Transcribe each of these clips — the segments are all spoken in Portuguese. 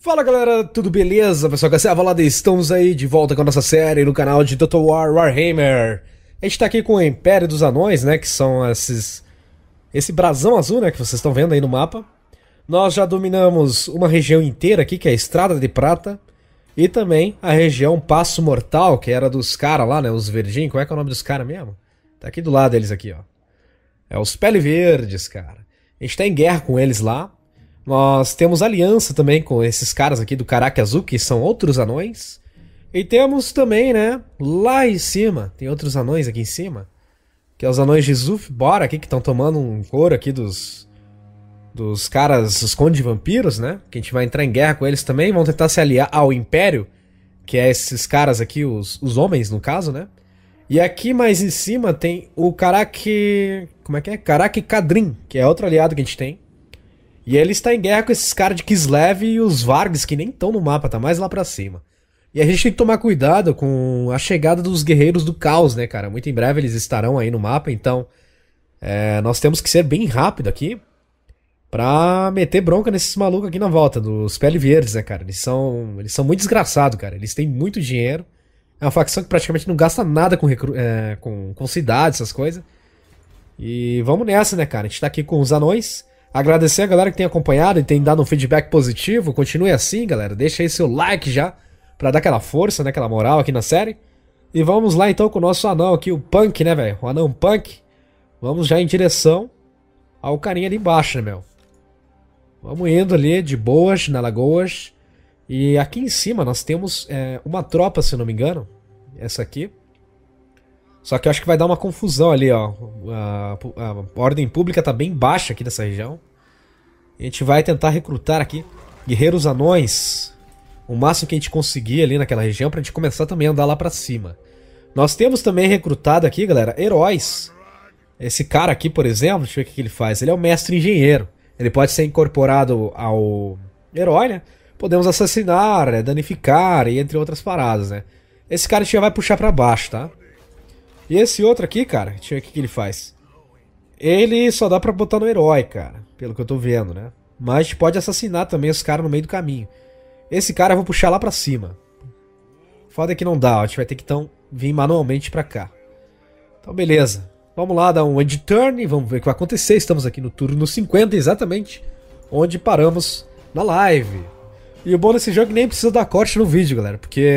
Fala galera, tudo beleza? Pessoal, que é a Valada, estamos aí de volta com a nossa série no canal de Total War Warhammer. A gente tá aqui com o Império dos Anões, né, que são esses... Esse brasão azul, né, que vocês estão vendo aí no mapa. Nós já dominamos uma região inteira aqui, que é a Estrada de Prata. E também a região Passo Mortal, que era dos caras lá, né, os verdinhos. Qual é que é o nome dos caras mesmo? Tá aqui do lado deles aqui, ó. É os Pele Verdes, cara. A gente tá em guerra com eles lá. Nós temos aliança também com esses caras aqui do Caraca Azul, que são outros anões. E temos também, né, lá em cima, tem outros anões aqui em cima, que é os anões de Zuf, bora aqui, que estão tomando um couro aqui dos dos caras, os conde vampiros, né? Que a gente vai entrar em guerra com eles também, vão tentar se aliar ao Império, que é esses caras aqui, os, os homens no caso, né? E aqui mais em cima tem o Karak. Como é que é? Karak Kadrin, que é outro aliado que a gente tem. E ele está em guerra com esses caras de Kislev e os Vargs, que nem estão no mapa, tá mais lá pra cima. E a gente tem que tomar cuidado com a chegada dos guerreiros do caos, né, cara? Muito em breve eles estarão aí no mapa, então é, nós temos que ser bem rápido aqui pra meter bronca nesses malucos aqui na volta, dos Pele Verdes, né, cara? Eles são, eles são muito desgraçados, cara. Eles têm muito dinheiro. É uma facção que praticamente não gasta nada com, recru... É, com, com cidades, essas coisas. E vamos nessa, né, cara? A gente tá aqui com os anões. Agradecer a galera que tem acompanhado e tem dado um feedback positivo. Continue assim, galera. Deixa aí seu like já para dar aquela força, né, aquela moral aqui na série. E vamos lá então com o nosso anão aqui, o Punk, né, velho? O anão Punk. Vamos já em direção ao carinha ali embaixo, né, meu? Vamos indo ali de boas, na Lagoas. E aqui em cima nós temos é, uma tropa, se não me engano. Essa aqui. Só que eu acho que vai dar uma confusão ali, ó. A, a, a ordem pública tá bem baixa aqui nessa região. A gente vai tentar recrutar aqui guerreiros anões. O máximo que a gente conseguir ali naquela região pra gente começar também a andar lá pra cima. Nós temos também recrutado aqui, galera, heróis. Esse cara aqui, por exemplo, deixa eu ver o que ele faz. Ele é o mestre engenheiro. Ele pode ser incorporado ao herói, né? Podemos assassinar, né, danificar e entre outras paradas, né? Esse cara a gente já vai puxar para baixo, tá? E esse outro aqui, cara, deixa eu ver o que ele faz. Ele só dá pra botar no herói, cara. Pelo que eu tô vendo, né? Mas a gente pode assassinar também os caras no meio do caminho. Esse cara eu vou puxar lá pra cima. Foda é que não dá, ó. A gente vai ter que então vir manualmente pra cá. Então beleza. Vamos lá, dar um end turn, vamos ver o que vai acontecer. Estamos aqui no turno 50, exatamente. Onde paramos na live. E o bom desse jogo é nem precisa dar corte no vídeo, galera. Porque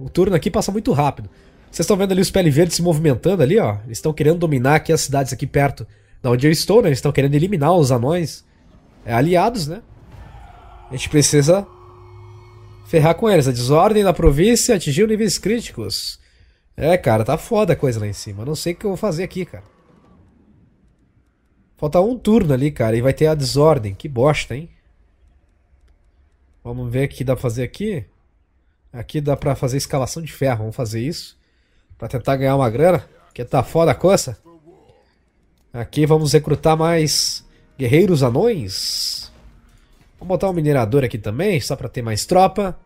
o turno aqui passa muito rápido. Vocês estão vendo ali os pele verdes se movimentando ali, ó. Eles estão querendo dominar aqui as cidades aqui perto da onde eu estou, né? Eles estão querendo eliminar os anões. É, aliados, né? A gente precisa ferrar com eles. A desordem na província atingiu níveis críticos. É, cara, tá foda a coisa lá em cima. não sei o que eu vou fazer aqui, cara. Falta um turno ali, cara, e vai ter a desordem. Que bosta, hein? Vamos ver o que dá pra fazer aqui. Aqui dá pra fazer escalação de ferro. Vamos fazer isso para tentar ganhar uma grana, que tá foda a coça. Aqui vamos recrutar mais guerreiros anões. Vamos botar um minerador aqui também, só para ter mais tropa.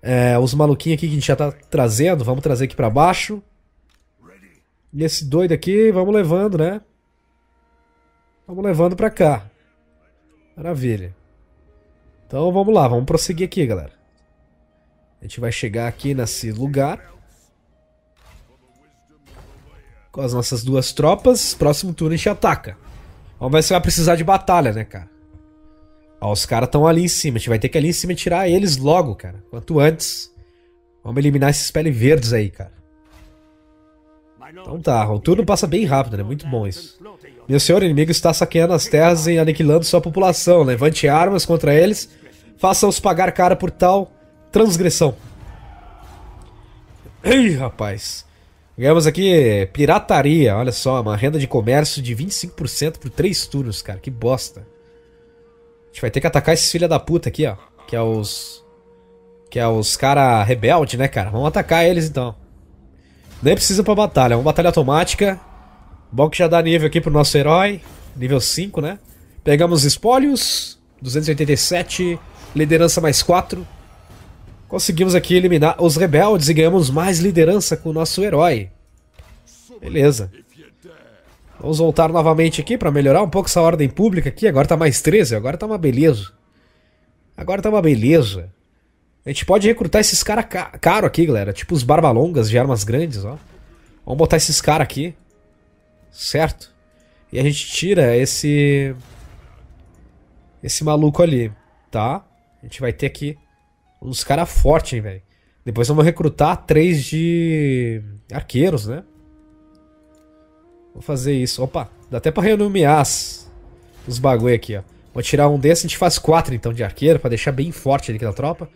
É, os maluquinhos aqui que a gente já tá trazendo, vamos trazer aqui para baixo. E esse doido aqui, vamos levando, né? Vamos levando pra cá. Maravilha. Então vamos lá, vamos prosseguir aqui, galera. A gente vai chegar aqui nesse lugar com as nossas duas tropas. Próximo turno a gente ataca. Vamos ver se vai precisar de batalha, né, cara? Ó, os caras estão ali em cima. A gente vai ter que ali em cima tirar eles logo, cara. Quanto antes. Vamos eliminar esses pele verdes aí, cara. Então tá, o turno passa bem rápido, né? Muito bom isso. Meu senhor inimigo está saqueando as terras e aniquilando sua população. Levante armas contra eles. Faça-os pagar cara por tal transgressão. Ei, rapaz. Ganhamos aqui pirataria, olha só, uma renda de comércio de 25% por três turnos, cara, que bosta. A gente vai ter que atacar esses filha da puta aqui, ó, que é os... Que é os cara rebelde, né, cara? Vamos atacar eles, então. Nem precisa pra batalha, uma batalha automática. Bom que já dá nível aqui pro nosso herói, nível 5, né? Pegamos espólios, 287, liderança mais 4. Conseguimos aqui eliminar os rebeldes e ganhamos mais liderança com o nosso herói. Beleza. Vamos voltar novamente aqui para melhorar um pouco essa ordem pública aqui. Agora tá mais 13, agora tá uma beleza. Agora tá uma beleza. A gente pode recrutar esses caras ca caro aqui, galera. Tipo os barbalongas de armas grandes, ó. Vamos botar esses caras aqui. Certo? E a gente tira esse... Esse maluco ali, tá? A gente vai ter aqui Uns caras fortes, velho. Depois vamos recrutar três de arqueiros, né? Vou fazer isso. Opa, dá até pra renomear os bagulho aqui, ó. Vou tirar um desses, a gente faz quatro então de arqueiro, pra deixar bem forte ali aquela tropa.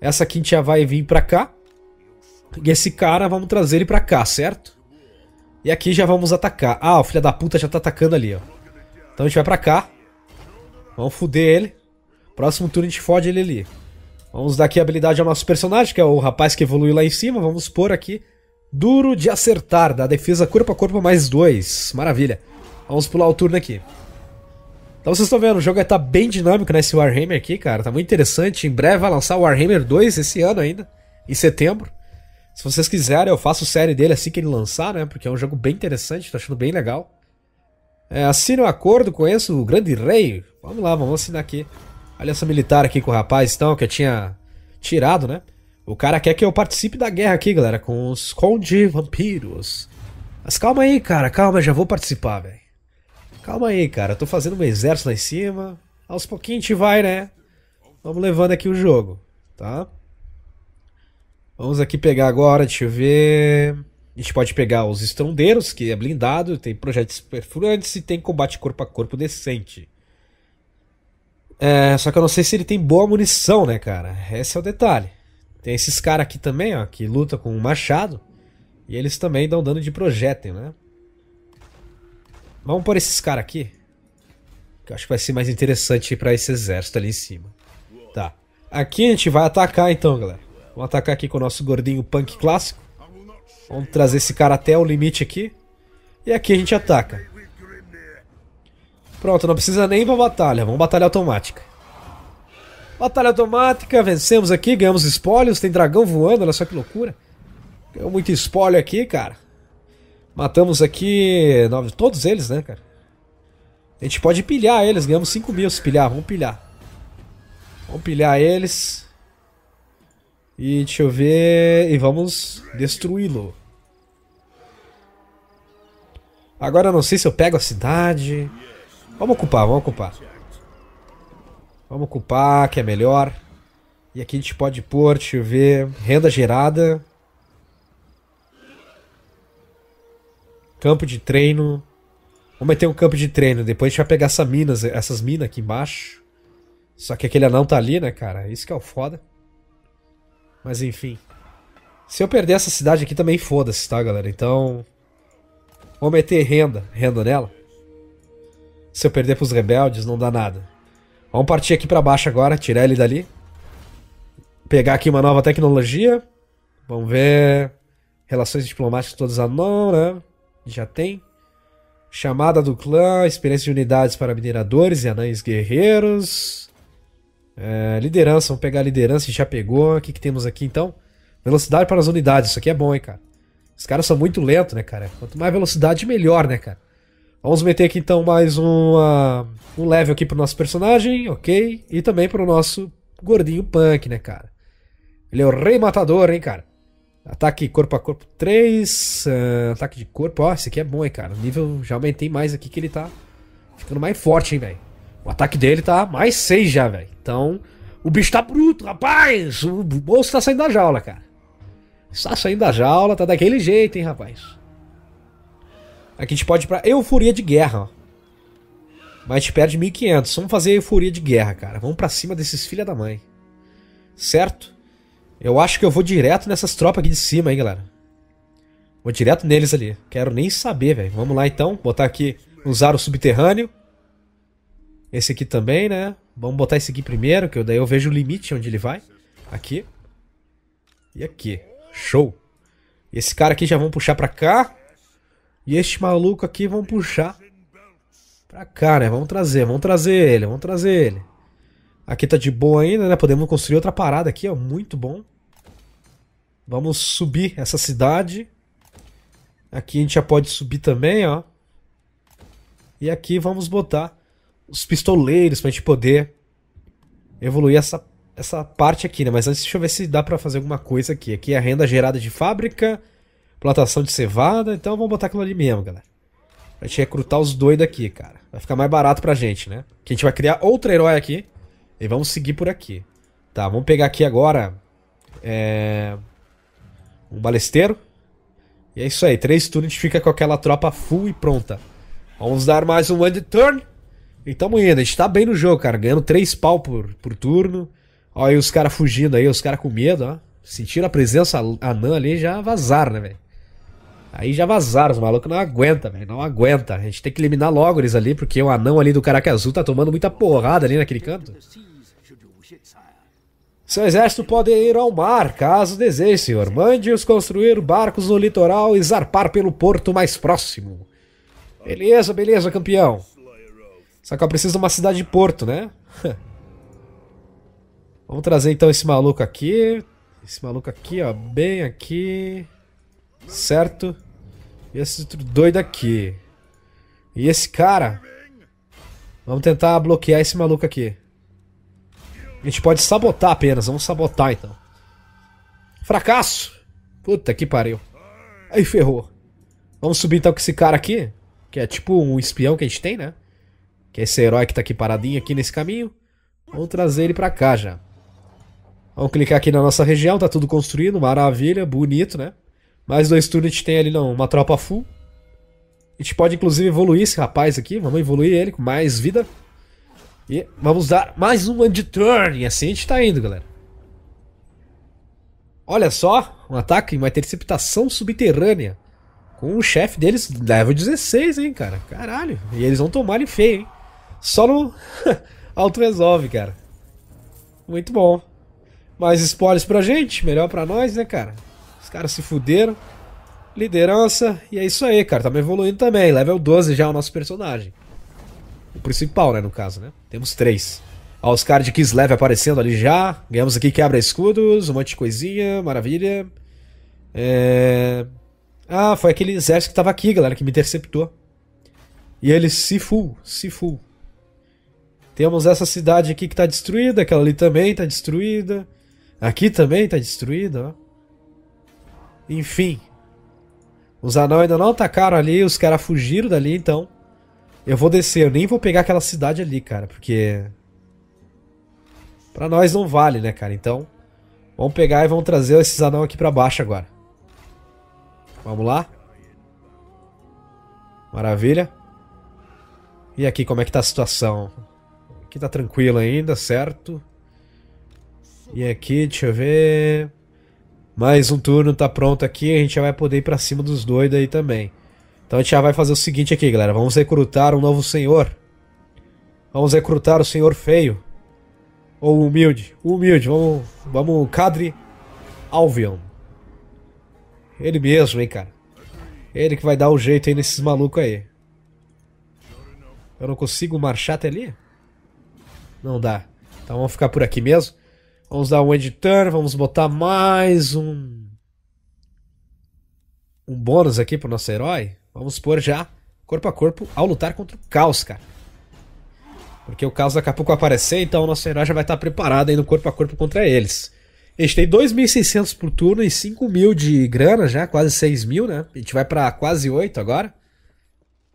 Essa aqui a gente já vai vir pra cá. E esse cara, vamos trazer ele pra cá, certo? E aqui já vamos atacar. Ah, o filho da puta já tá atacando ali, ó. Então a gente vai pra cá. Vamos foder ele. Próximo turno a gente fode ele ali. Vamos dar aqui a habilidade ao nosso personagem, que é o rapaz que evoluiu lá em cima. Vamos pôr aqui. Duro de acertar, dá defesa corpo a corpo mais dois. Maravilha. Vamos pular o turno aqui. Então vocês estão vendo, o jogo tá bem dinâmico nesse né, Warhammer aqui, cara. Tá muito interessante. Em breve vai lançar o Warhammer 2 esse ano ainda, em setembro. Se vocês quiserem, eu faço série dele assim que ele lançar, né? Porque é um jogo bem interessante, tô achando bem legal. É, o um acordo, conheço o grande rei. Vamos lá, vamos assinar aqui. Aliança militar aqui com o rapaz, então, que eu tinha tirado, né? O cara quer que eu participe da guerra aqui, galera, com os Conde Vampiros. Mas calma aí, cara, calma, já vou participar, velho. Calma aí, cara, eu tô fazendo um exército lá em cima. Aos pouquinhos a gente vai, né? Vamos levando aqui o jogo, tá? Vamos aqui pegar agora, deixa eu ver... A gente pode pegar os estrondeiros, que é blindado, tem projetos perfurantes e tem combate corpo a corpo decente. É, só que eu não sei se ele tem boa munição, né, cara? Esse é o detalhe. Tem esses caras aqui também, ó, que luta com um machado. E eles também dão dano de projétil, né? Vamos por esses caras aqui. Que eu acho que vai ser mais interessante para esse exército ali em cima. Tá. Aqui a gente vai atacar então, galera. Vamos atacar aqui com o nosso gordinho punk clássico. Vamos trazer esse cara até o limite aqui. E aqui a gente ataca. Pronto, não precisa nem ir pra batalha. Vamos batalha automática. Batalha automática, vencemos aqui, ganhamos espólios, tem dragão voando, olha só que loucura. Ganhou muito espólio aqui, cara. Matamos aqui nove, todos eles, né, cara? A gente pode pilhar eles, ganhamos 5 mil se pilhar, vamos pilhar. Vamos pilhar eles. E deixa eu ver... E vamos destruí-lo. Agora eu não sei se eu pego a cidade... Vamos ocupar, vamos ocupar. Vamos ocupar, que é melhor. E aqui a gente pode pôr, deixa eu ver, renda gerada. Campo de treino. Vamos meter um campo de treino. Depois a gente vai pegar essas minas, essas minas aqui embaixo. Só que aquele anão tá ali, né, cara? Isso que é o foda. Mas enfim. Se eu perder essa cidade aqui também foda-se, tá, galera? Então... vamos meter renda. Renda nela. Se eu perder pros rebeldes, não dá nada. Vamos partir aqui para baixo agora, tirar ele dali. Pegar aqui uma nova tecnologia. Vamos ver. Relações diplomáticas todas a não, né? Já tem. Chamada do clã, experiência de unidades para mineradores e anães guerreiros. É, liderança, vamos pegar a liderança, já pegou. O que, que temos aqui então? Velocidade para as unidades, isso aqui é bom, hein, cara. Os caras são muito lentos, né, cara? Quanto mais velocidade, melhor, né, cara? Vamos meter aqui então mais uma, um level aqui pro nosso personagem, ok? E também pro nosso gordinho punk, né, cara? Ele é o rei matador, hein, cara? Ataque corpo a corpo 3, uh, ah, ataque de corpo, ó, esse aqui é bom, hein, cara? O nível já aumentei mais aqui que ele tá ficando mais forte, hein, velho? O ataque dele tá mais 6 já, velho. Então, o bicho tá bruto, rapaz! O bolso tá saindo da jaula, cara. Está saindo da jaula, tá daquele jeito, hein, rapaz? Aqui a gente pode ir pra Euforia de Guerra. Mas a gente perde 1500. Vamos fazer Euforia de Guerra, cara. Vamos pra cima desses filha da mãe. Certo? Eu acho que eu vou direto nessas tropas aqui de cima, hein, galera. Vou direto neles ali. Quero nem saber, velho. Vamos lá, então. Botar aqui... Usar o subterrâneo. Esse aqui também, né? Vamos botar esse aqui primeiro, que daí eu vejo o limite onde ele vai. Aqui. E aqui. Show. Esse cara aqui já vamos puxar pra cá. E este maluco aqui vamos puxar pra cá, né? Vamos trazer, vamos trazer ele, vamos trazer ele. Aqui tá de boa ainda, né? Podemos construir outra parada aqui, ó. Muito bom. Vamos subir essa cidade. Aqui a gente já pode subir também, ó. E aqui vamos botar os pistoleiros pra gente poder evoluir essa, essa parte aqui, né? Mas antes deixa eu ver se dá pra fazer alguma coisa aqui. Aqui é a renda gerada de fábrica plantação de cevada, então vamos botar aquilo ali mesmo, galera. Pra gente recrutar os doidos aqui, cara. Vai ficar mais barato pra gente, né? Que a gente vai criar outro herói aqui. E vamos seguir por aqui. Tá, vamos pegar aqui agora... É... Um balesteiro. E é isso aí. Três turnos a gente fica com aquela tropa full e pronta. Vamos dar mais um end turn. E tamo indo. A gente tá bem no jogo, cara. Ganhando três pau por, por turno. Olha aí os caras fugindo aí. Os caras com medo, ó. Sentiram a presença anã ali já vazaram, né, velho? Aí já vazaram, os malucos não aguenta, velho. Não aguenta. A gente tem que eliminar logo eles ali, porque o anão ali do Caraca Azul tá tomando muita porrada ali naquele canto. Seu exército pode ir ao mar, caso deseje, senhor. Mande-os construir barcos no litoral e zarpar pelo porto mais próximo. Beleza, beleza, campeão. Só que eu preciso de uma cidade de porto, né? Vamos trazer então esse maluco aqui. Esse maluco aqui, ó, bem aqui. Certo? E esse outro doido aqui. E esse cara. Vamos tentar bloquear esse maluco aqui. A gente pode sabotar apenas. Vamos sabotar então. Fracasso! Puta que pariu. Aí ferrou. Vamos subir então com esse cara aqui. Que é tipo um espião que a gente tem, né? Que é esse herói que tá aqui paradinho aqui nesse caminho. Vamos trazer ele pra cá já. Vamos clicar aqui na nossa região. Tá tudo construído. Maravilha. Bonito, né? Mais dois turnos a gente tem ali não, uma tropa full. A gente pode inclusive evoluir esse rapaz aqui. Vamos evoluir ele com mais vida. E vamos dar mais um end turn. E assim a gente tá indo, galera. Olha só, um ataque, uma interceptação subterrânea. Com o chefe deles, level 16, hein, cara. Caralho. E eles vão tomar ele feio, hein. Só no auto-resolve, cara. Muito bom. Mais spoilers pra gente, melhor pra nós, né, cara? Os caras se fuderam. Liderança. E é isso aí, cara. Tá evoluindo também. Level 12 já é o nosso personagem. O principal, né, no caso, né? Temos três. Ó, os caras de Kislev aparecendo ali já. Ganhamos aqui quebra-escudos, um monte de coisinha, maravilha. É... Ah, foi aquele exército que tava aqui, galera, que me interceptou. E ele se full, se full. Temos essa cidade aqui que tá destruída, aquela ali também tá destruída. Aqui também tá destruída, ó. Enfim. Os anões ainda não atacaram ali, os caras fugiram dali, então. Eu vou descer, eu nem vou pegar aquela cidade ali, cara, porque. Pra nós não vale, né, cara? Então, vamos pegar e vamos trazer esses anão aqui pra baixo agora. Vamos lá? Maravilha. E aqui, como é que tá a situação? Aqui tá tranquilo ainda, certo? E aqui, deixa eu ver... Mais um turno tá pronto aqui, a gente já vai poder ir pra cima dos doidos aí também. Então a gente já vai fazer o seguinte aqui, galera. Vamos recrutar um novo senhor. Vamos recrutar o senhor feio. Ou humilde. Humilde, vamos... Vamos, Cadre Alvion. Ele mesmo, hein, cara. Ele que vai dar o um jeito aí nesses malucos aí. Eu não consigo marchar até ali? Não dá. Então vamos ficar por aqui mesmo. Vamos dar um editor, vamos botar mais um um bônus aqui pro nosso herói. Vamos pôr já corpo a corpo ao lutar contra o caos, cara. Porque o caos daqui a pouco vai aparecer, então o nosso herói já vai estar preparado aí no corpo a corpo contra eles. A gente tem 2.600 por turno e 5.000 mil de grana já, quase 6.000, mil, né? A gente vai para quase 8 agora.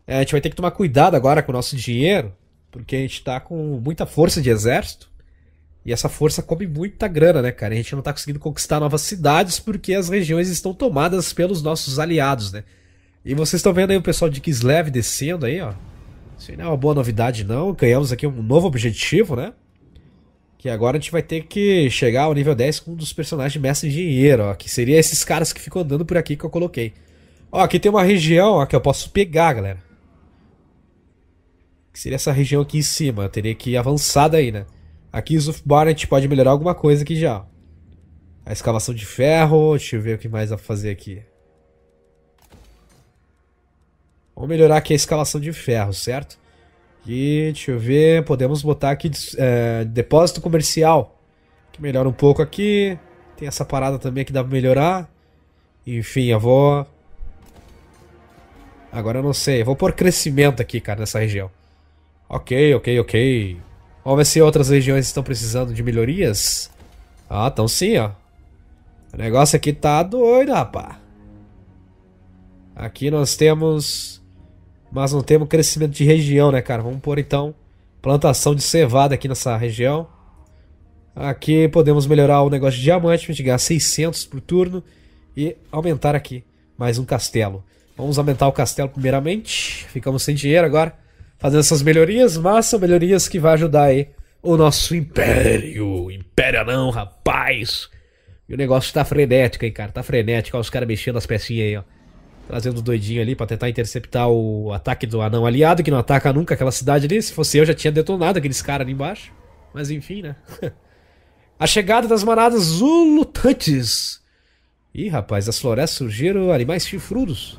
É, a gente vai ter que tomar cuidado agora com o nosso dinheiro, porque a gente tá com muita força de exército. E essa força come muita grana, né, cara? a gente não tá conseguindo conquistar novas cidades porque as regiões estão tomadas pelos nossos aliados, né? E vocês estão vendo aí o pessoal de Kislev descendo aí, ó. Isso não é uma boa novidade, não. Ganhamos aqui um novo objetivo, né? Que agora a gente vai ter que chegar ao nível 10 com um dos personagens de mestre engenheiro, ó. Que seria esses caras que ficam andando por aqui que eu coloquei. Ó, aqui tem uma região ó, que eu posso pegar, galera. Que seria essa região aqui em cima. Eu teria que ir avançada aí, né? Aqui em Zufbar a gente pode melhorar alguma coisa aqui já. A escavação de ferro, deixa eu ver o que mais dá pra fazer aqui. Vamos melhorar aqui a escavação de ferro, certo? E deixa eu ver, podemos botar aqui é, depósito comercial. Que melhora um pouco aqui. Tem essa parada também que dá pra melhorar. Enfim, eu vou... Agora eu não sei, eu vou pôr crescimento aqui, cara, nessa região. Ok, ok, ok. Vamos ver se outras regiões estão precisando de melhorias. Ah, então sim, ó. O negócio aqui tá doido, rapá. Aqui nós temos... Mas não temos crescimento de região, né, cara? Vamos pôr, então, plantação de cevada aqui nessa região. Aqui podemos melhorar o negócio de diamante, mitigar 600 por turno. E aumentar aqui mais um castelo. Vamos aumentar o castelo primeiramente. Ficamos sem dinheiro agora fazendo essas melhorias, mas são melhorias que vai ajudar aí o nosso império. Império não, rapaz! E o negócio tá frenético aí, cara. Tá frenético. Olha os caras mexendo as pecinhas aí, ó. Trazendo o doidinho ali pra tentar interceptar o ataque do anão aliado, que não ataca nunca aquela cidade ali. Se fosse eu, já tinha detonado aqueles caras ali embaixo. Mas enfim, né? A chegada das manadas zulutantes. Ih, rapaz, das florestas surgiram animais chifrudos.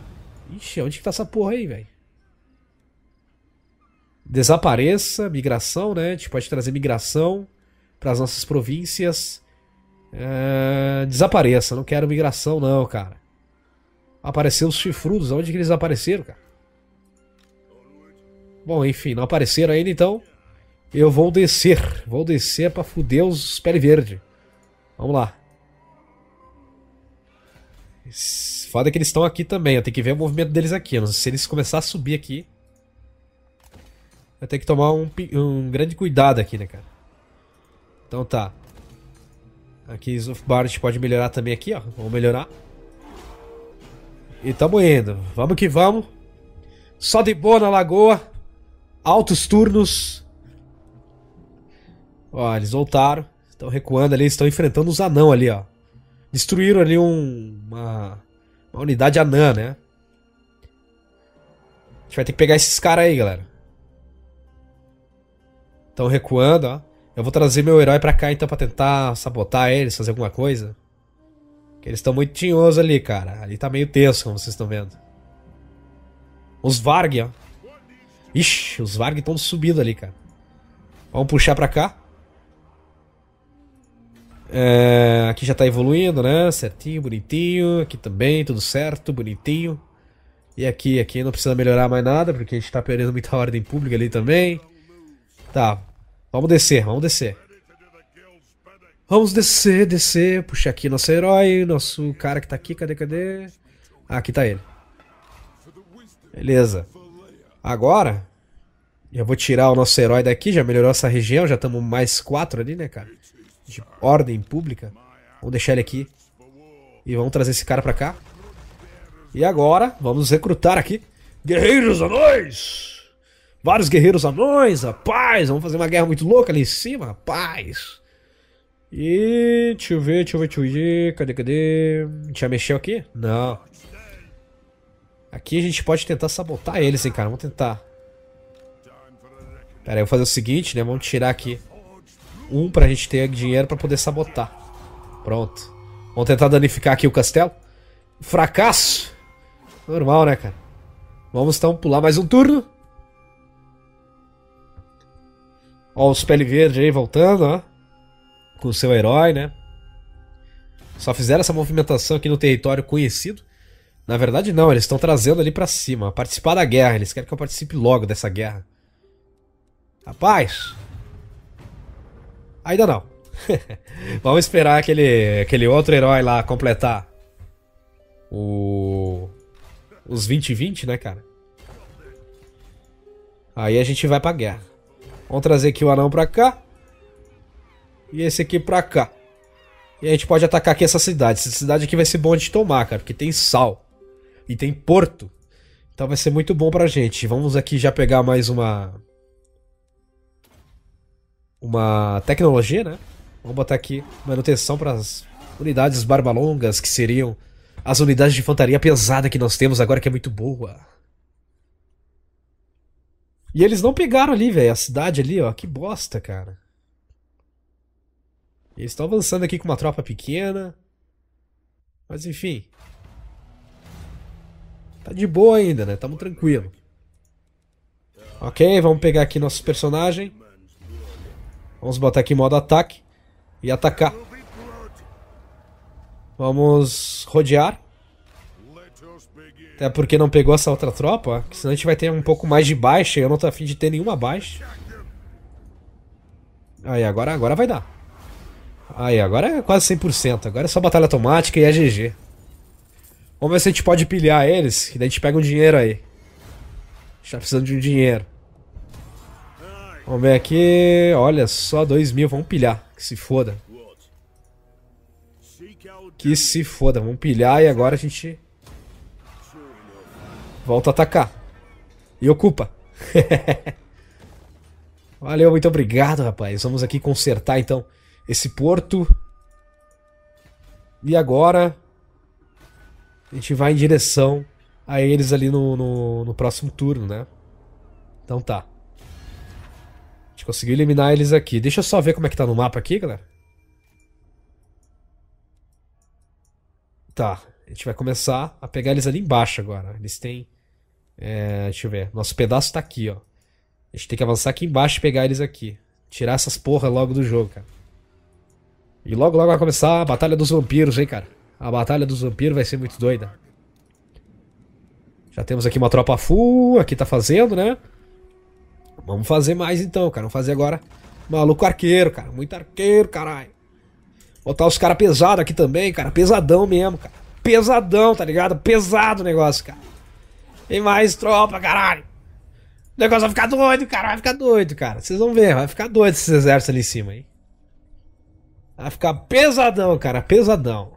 Ixi, onde que tá essa porra aí, velho? desapareça migração, né? A gente pode trazer migração para as nossas províncias. É... desapareça, não quero migração, não, cara. Apareceram os chifrudos, aonde que eles apareceram, cara? Bom, enfim, não apareceram ainda, então eu vou descer. Vou descer para fuder os pele verde. Vamos lá. Foda é que eles estão aqui também. Eu tenho que ver o movimento deles aqui. Se eles começar a subir aqui. Vai ter que tomar um, um grande cuidado aqui, né, cara? Então tá. Aqui of Bar a gente pode melhorar também aqui, ó. Vamos melhorar. E tamo indo. Vamos que vamos. Só de boa na lagoa. Altos turnos. Ó, eles voltaram. Estão recuando ali, estão enfrentando os anão ali, ó. Destruíram ali um, uma, uma unidade anã, né? A gente vai ter que pegar esses caras aí, galera. Estão recuando, ó. Eu vou trazer meu herói pra cá então pra tentar sabotar eles, fazer alguma coisa. Porque eles estão muito tinhosos ali, cara. Ali tá meio tenso, como vocês estão vendo. Os Varg, ó. Ixi, os Varg estão subindo ali, cara. Vamos puxar pra cá. É, aqui já tá evoluindo, né? Certinho, bonitinho. Aqui também, tudo certo, bonitinho. E aqui, aqui não precisa melhorar mais nada, porque a gente tá perdendo muita ordem pública ali também. Tá. Vamos descer, vamos descer. Vamos descer, descer. puxa aqui nosso herói, nosso cara que tá aqui. Cadê, cadê? Ah, aqui tá ele. Beleza. Agora, eu vou tirar o nosso herói daqui. Já melhorou essa região. Já estamos mais quatro ali, né, cara? De ordem pública. Vamos deixar ele aqui. E vamos trazer esse cara pra cá. E agora, vamos recrutar aqui. Guerreiros a nós! Vários guerreiros anões, rapaz. Vamos fazer uma guerra muito louca ali em cima, rapaz. E deixa eu ver, deixa eu ver, deixa eu ver. Cadê, cadê? Já mexeu aqui? Não. Aqui a gente pode tentar sabotar eles, hein, cara. Vamos tentar. Pera aí, eu vou fazer o seguinte, né? Vamos tirar aqui um pra gente ter dinheiro pra poder sabotar. Pronto. Vamos tentar danificar aqui o castelo. Fracasso. Normal, né, cara? Vamos então pular mais um turno. Ó, os pele verde aí voltando, ó. Com o seu herói, né? Só fizeram essa movimentação aqui no território conhecido. Na verdade, não, eles estão trazendo ali para cima. Participar da guerra, eles querem que eu participe logo dessa guerra. Rapaz! Ainda não. Vamos esperar aquele, aquele outro herói lá completar o, os 20 e 20, né, cara? Aí a gente vai pra guerra. Vamos trazer aqui o anão pra cá. E esse aqui pra cá. E a gente pode atacar aqui essa cidade. Essa cidade aqui vai ser bom de tomar, cara, porque tem sal. E tem porto. Então vai ser muito bom pra gente. Vamos aqui já pegar mais uma... Uma tecnologia, né? Vamos botar aqui manutenção para unidades barbalongas, que seriam as unidades de infantaria pesada que nós temos agora, que é muito boa. E eles não pegaram ali, velho, a cidade ali, ó. Que bosta, cara. Eles estão avançando aqui com uma tropa pequena. Mas enfim. Tá de boa ainda, né? Tamo tranquilo. Ok, vamos pegar aqui nosso personagem. Vamos botar aqui modo ataque. E atacar. Vamos rodear. Até porque não pegou essa outra tropa, que senão a gente vai ter um pouco mais de baixa e eu não tô afim de ter nenhuma baixa. Aí, agora, agora vai dar. Aí, agora é quase 100%. Agora é só batalha automática e é GG. Vamos ver se a gente pode pilhar eles, que daí a gente pega um dinheiro aí. A gente tá precisando de um dinheiro. Vamos ver aqui. Olha só, 2 mil. Vamos pilhar. Que se foda. Que se foda. Vamos pilhar e agora a gente Volta a atacar. E ocupa. Valeu, muito obrigado, rapaz. Vamos aqui consertar, então, esse porto. E agora... A gente vai em direção a eles ali no, no, no próximo turno, né? Então tá. A gente conseguiu eliminar eles aqui. Deixa eu só ver como é que tá no mapa aqui, galera. Tá, a gente vai começar a pegar eles ali embaixo agora. Eles têm é, deixa eu ver. Nosso pedaço tá aqui, ó. A gente tem que avançar aqui embaixo e pegar eles aqui. Tirar essas porra logo do jogo, cara. E logo, logo vai começar a Batalha dos Vampiros, hein, cara. A Batalha dos Vampiros vai ser muito doida. Já temos aqui uma tropa full, aqui tá fazendo, né? Vamos fazer mais então, cara. Vamos fazer agora maluco arqueiro, cara. Muito arqueiro, caralho. Botar os caras pesados aqui também, cara. Pesadão mesmo, cara. Pesadão, tá ligado? Pesado o negócio, cara. Tem mais tropa, caralho. O negócio vai ficar doido, cara. Vai ficar doido, cara. Vocês vão ver, vai ficar doido esse exército ali em cima, hein? Vai ficar pesadão, cara. Pesadão.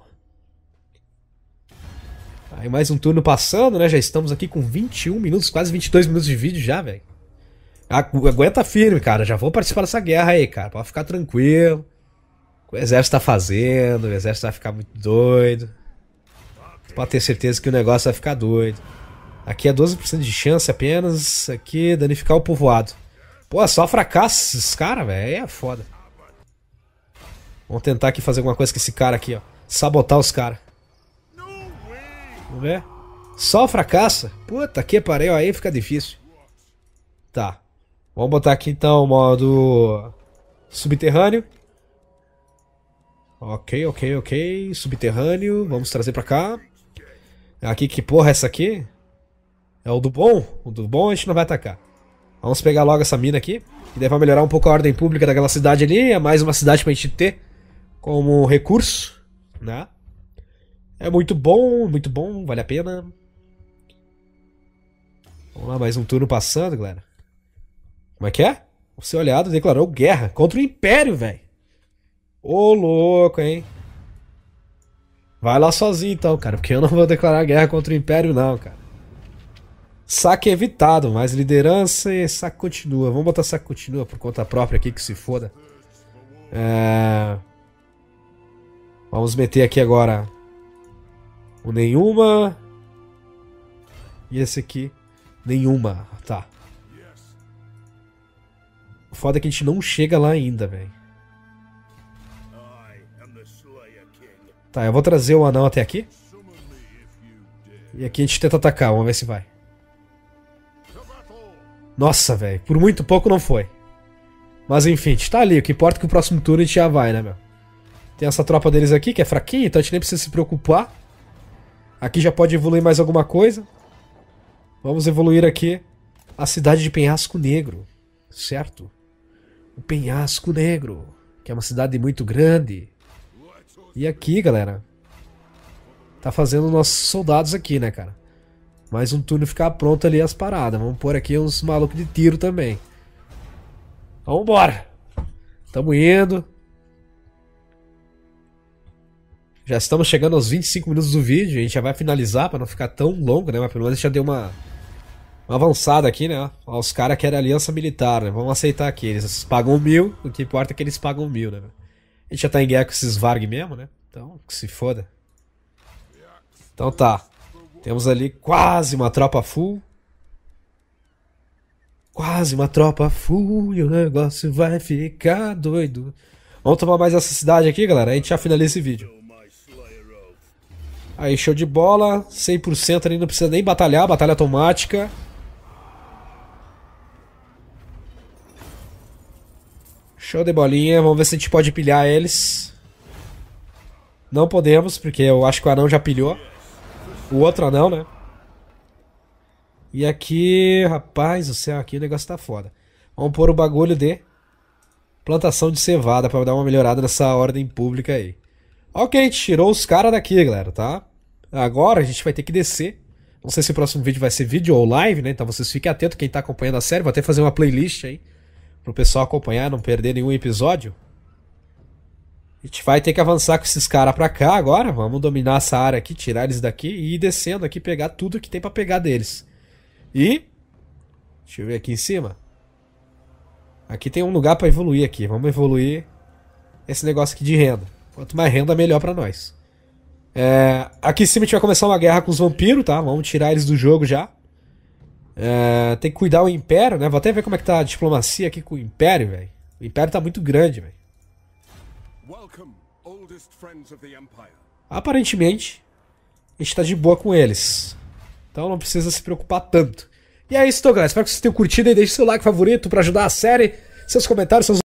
Aí mais um turno passando, né? Já estamos aqui com 21 minutos, quase 22 minutos de vídeo já, velho. Aguenta firme, cara. Já vou participar dessa guerra aí, cara. Pode ficar tranquilo. O exército tá fazendo, o exército vai ficar muito doido. Pode ter certeza que o negócio vai ficar doido. Aqui é 12% de chance apenas. Aqui, danificar o povoado. Pô, só fracasso esses caras, velho. É foda. Vamos tentar aqui fazer alguma coisa com esse cara aqui, ó. Sabotar os caras. Vamos ver? Só fracassa? Puta que pariu, aí fica difícil. Tá. Vamos botar aqui então o modo subterrâneo. Ok, ok, ok. Subterrâneo. Vamos trazer pra cá. Aqui, que porra é essa aqui? É o do bom. O do bom a gente não vai atacar. Vamos pegar logo essa mina aqui. Que deve melhorar um pouco a ordem pública daquela cidade ali. É mais uma cidade pra gente ter como recurso, né? É muito bom, muito bom, vale a pena. Vamos lá, mais um turno passando, galera. Como é que é? O seu aliado declarou guerra contra o Império, velho. Ô, louco, hein? Vai lá sozinho então, cara, porque eu não vou declarar guerra contra o Império, não, cara. Saque evitado, mas liderança e saque continua. Vamos botar saque continua por conta própria aqui, que se foda. É... Vamos meter aqui agora o nenhuma. E esse aqui, nenhuma. Tá. O foda é que a gente não chega lá ainda, velho. Tá, eu vou trazer o anão até aqui. E aqui a gente tenta atacar, vamos ver se vai. Nossa, velho, por muito pouco não foi. Mas enfim, a gente tá ali. O que importa é que o próximo turno a gente já vai, né, meu? Tem essa tropa deles aqui que é fraquinha, então a gente nem precisa se preocupar. Aqui já pode evoluir mais alguma coisa. Vamos evoluir aqui a cidade de Penhasco Negro, certo? O Penhasco Negro, que é uma cidade muito grande. E aqui, galera, tá fazendo nossos soldados aqui, né, cara? Mais um turno ficar pronto ali as paradas. Vamos pôr aqui uns malucos de tiro também. Vambora! Tamo indo. Já estamos chegando aos 25 minutos do vídeo. A gente já vai finalizar para não ficar tão longo, né? Mas pelo menos já deu uma, uma avançada aqui, né? os caras querem aliança militar, né? Vamos aceitar aqui. Eles pagam mil. O que importa é que eles pagam mil, né? A gente já tá em guerra com esses Varg mesmo, né? Então, que se foda. Então tá. Temos ali quase uma tropa full. Quase uma tropa full e o negócio vai ficar doido. Vamos tomar mais essa cidade aqui, galera. A gente já finaliza esse vídeo. Aí, show de bola. 100% ali, não precisa nem batalhar. Batalha automática. Show de bolinha. Vamos ver se a gente pode pilhar eles. Não podemos, porque eu acho que o anão já pilhou. O outro anão, né? E aqui, rapaz do céu, aqui o negócio tá foda. Vamos pôr o bagulho de plantação de cevada para dar uma melhorada nessa ordem pública aí. Ok, a gente tirou os caras daqui, galera, tá? Agora a gente vai ter que descer. Não sei se o próximo vídeo vai ser vídeo ou live, né? Então vocês fiquem atentos, quem tá acompanhando a série. Vou até fazer uma playlist aí pro pessoal acompanhar, não perder nenhum episódio. A gente vai ter que avançar com esses caras pra cá agora. Vamos dominar essa área aqui, tirar eles daqui e ir descendo aqui, pegar tudo que tem pra pegar deles. E. Deixa eu ver aqui em cima. Aqui tem um lugar pra evoluir aqui. Vamos evoluir esse negócio aqui de renda. Quanto mais renda, melhor pra nós. É... Aqui em cima a gente vai começar uma guerra com os vampiros, tá? Vamos tirar eles do jogo já. É, tem que cuidar o Império, né? Vou até ver como é que tá a diplomacia aqui com o Império, velho. O Império tá muito grande, velho. Aparentemente, a gente tá de boa com eles. Então não precisa se preocupar tanto. E é isso, então, galera. Espero que vocês tenham curtido e deixe seu like favorito para ajudar a série, seus comentários, seus